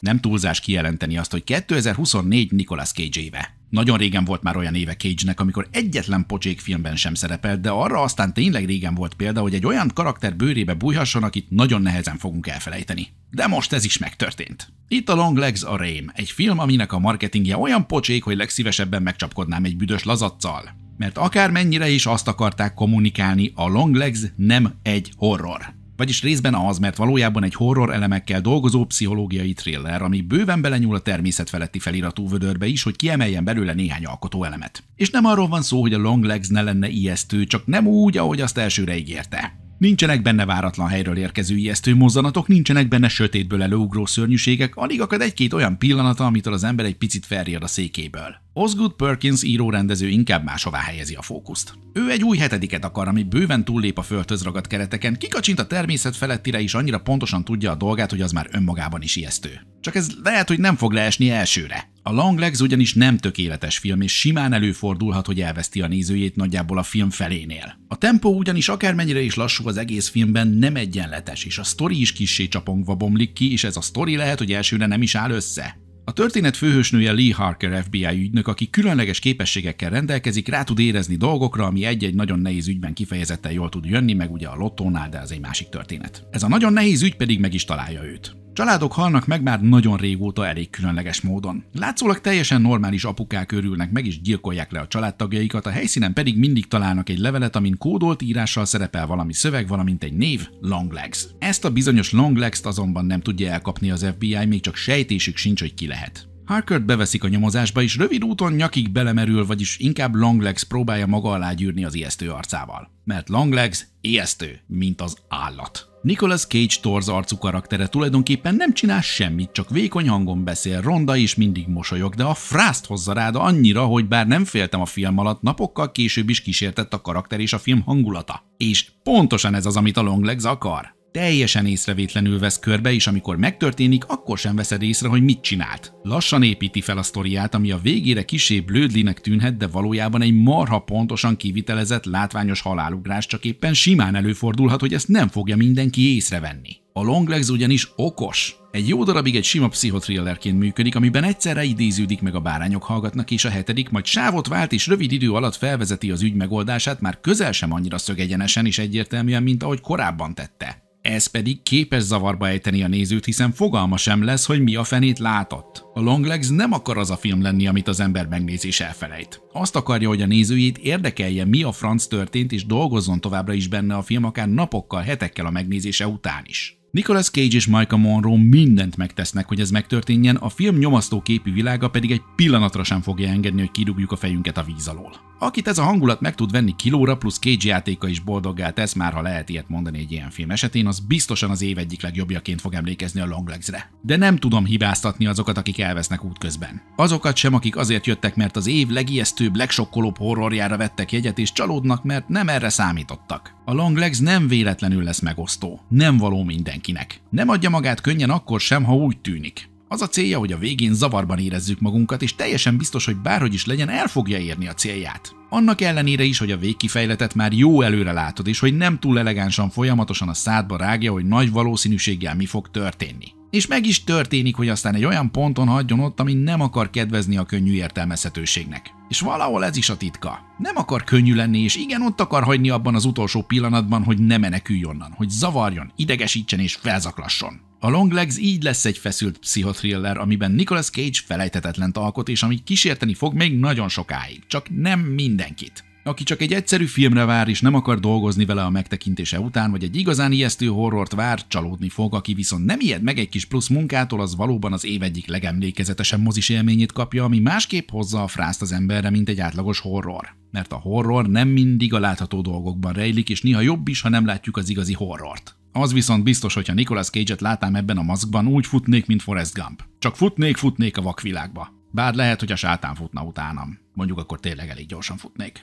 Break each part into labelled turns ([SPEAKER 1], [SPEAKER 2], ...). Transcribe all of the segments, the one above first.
[SPEAKER 1] Nem túlzás kijelenteni azt, hogy 2024 Nicolas Cage éve. Nagyon régen volt már olyan éve Cage-nek, amikor egyetlen pocsék filmben sem szerepelt, de arra aztán tényleg régen volt példa, hogy egy olyan karakter bőrébe bújhasson, akit nagyon nehezen fogunk elfelejteni. De most ez is megtörtént. Itt a Long Legs a Rame, egy film, aminek a marketingje olyan pocsék, hogy legszívesebben megcsapkodnám egy büdös lazacsal. Mert akármennyire is azt akarták kommunikálni, a Long Legs nem egy horror. Vagyis részben az, mert valójában egy horror elemekkel dolgozó pszichológiai thriller, ami bőven belenyúl a természet feletti feliratú vödörbe is, hogy kiemeljen belőle néhány alkotó elemet. És nem arról van szó, hogy a Long Legs ne lenne ijesztő, csak nem úgy, ahogy azt elsőre ígérte. Nincsenek benne váratlan helyről érkező ijesztő mozzanatok, nincsenek benne sötétből előugró szörnyűségek, alig akad egy-két olyan pillanata, amitől az ember egy picit felriad a székéből. Osgood Perkins író-rendező inkább máshová helyezi a fókuszt. Ő egy új hetediket akar, ami bőven túllép a földhöz ragadt kereteken, kikacsint a természet felettire is annyira pontosan tudja a dolgát, hogy az már önmagában is ijesztő. Csak ez lehet, hogy nem fog leesni elsőre. A Long Legs ugyanis nem tökéletes film, és simán előfordulhat, hogy elveszti a nézőjét nagyjából a film felénél. A tempó ugyanis akármennyire is lassú az egész filmben nem egyenletes, és a sztori is kissé csapongva bomlik ki, és ez a sztori lehet, hogy elsőre nem is áll össze. A történet főhősnője Lee Harker FBI ügynök, aki különleges képességekkel rendelkezik, rá tud érezni dolgokra, ami egy-egy nagyon nehéz ügyben kifejezetten jól tud jönni, meg ugye a lottónál, de az egy másik történet. Ez a nagyon nehéz ügy pedig meg is találja őt. Családok halnak meg már nagyon régóta elég különleges módon. Látszólag teljesen normális apukák örülnek meg és gyilkolják le a családtagjaikat, a helyszínen pedig mindig találnak egy levelet, amin kódolt írással szerepel valami szöveg, valamint egy név, Longlegs. Ezt a bizonyos Longlegs-t azonban nem tudja elkapni az FBI, még csak sejtésük sincs, hogy ki lehet. Harkert beveszik a nyomozásba, és rövid úton nyakig belemerül, vagyis inkább Longlegs próbálja maga alá gyűrni az ijesztő arcával. Mert Longlegs ijesztő, mint az állat. Nicolas Cage torz arcú karaktere tulajdonképpen nem csinál semmit, csak vékony hangon beszél, ronda és mindig mosolyog, de a frászt hozza rád annyira, hogy bár nem féltem a film alatt, napokkal később is kísértett a karakter és a film hangulata. És pontosan ez az, amit a Long akar teljesen észrevétlenül vesz körbe, és amikor megtörténik, akkor sem veszed észre, hogy mit csinált. Lassan építi fel a sztoriát, ami a végére kisé blödlinek tűnhet, de valójában egy marha pontosan kivitelezett látványos halálugrás, csak éppen simán előfordulhat, hogy ezt nem fogja mindenki észrevenni. A Longlegs ugyanis okos. Egy jó darabig egy sima pszichotrillerként működik, amiben egyszerre idéződik meg a bárányok hallgatnak, és a hetedik majd sávot vált, és rövid idő alatt felvezeti az ügy megoldását, már közel sem annyira szögegyenesen és egyértelműen, mint ahogy korábban tette. Ez pedig képes zavarba ejteni a nézőt, hiszen fogalma sem lesz, hogy mi a fenét látott. A Longlegs nem akar az a film lenni, amit az ember megnéz és elfelejt. Azt akarja, hogy a nézőjét érdekelje, mi a franc történt, és dolgozzon továbbra is benne a film, akár napokkal, hetekkel a megnézése után is. Nicolas Cage és Michael Monroe mindent megtesznek, hogy ez megtörténjen, a film nyomasztó képi világa pedig egy pillanatra sem fogja engedni, hogy kidugjuk a fejünket a víz alól akit ez a hangulat meg tud venni kilóra, plusz cage játéka is boldoggá tesz, már ha lehet ilyet mondani egy ilyen film esetén, az biztosan az év egyik legjobbjaként fog emlékezni a Longlegsre. De nem tudom hibáztatni azokat, akik elvesznek útközben. Azokat sem, akik azért jöttek, mert az év legijesztőbb, legsokkolóbb horrorjára vettek jegyet, és csalódnak, mert nem erre számítottak. A Longlegs nem véletlenül lesz megosztó, nem való mindenkinek. Nem adja magát könnyen akkor sem, ha úgy tűnik. Az a célja, hogy a végén zavarban érezzük magunkat, és teljesen biztos, hogy bárhogy is legyen, el fogja érni a célját. Annak ellenére is, hogy a végkifejletet már jó előre látod, és hogy nem túl elegánsan folyamatosan a szádba rágja, hogy nagy valószínűséggel mi fog történni. És meg is történik, hogy aztán egy olyan ponton hagyjon ott, ami nem akar kedvezni a könnyű értelmezhetőségnek. És valahol ez is a titka. Nem akar könnyű lenni, és igen, ott akar hagyni abban az utolsó pillanatban, hogy ne menekülj onnan, hogy zavarjon, idegesítsen és felzaklasson. A Longlegs így lesz egy feszült pszichotriller, amiben Nicolas Cage felejtetetlen alkot, és ami kísérteni fog még nagyon sokáig, csak nem mindenkit aki csak egy egyszerű filmre vár és nem akar dolgozni vele a megtekintése után, vagy egy igazán ijesztő horrort vár, csalódni fog, aki viszont nem ijed meg egy kis plusz munkától, az valóban az év egyik legemlékezetesebb mozis élményét kapja, ami másképp hozza a frászt az emberre, mint egy átlagos horror. Mert a horror nem mindig a látható dolgokban rejlik, és néha jobb is, ha nem látjuk az igazi horrort. Az viszont biztos, hogyha Nicolas Cage-et látnám ebben a maszkban, úgy futnék, mint Forrest Gump. Csak futnék, futnék a vakvilágba. Bár lehet, hogy a sátán futna utánam. Mondjuk akkor tényleg elég gyorsan futnék.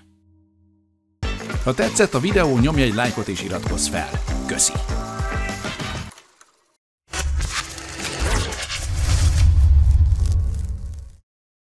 [SPEAKER 1] Ha tetszett a videó, nyomj egy lájkot és iratkozz fel. Köszi!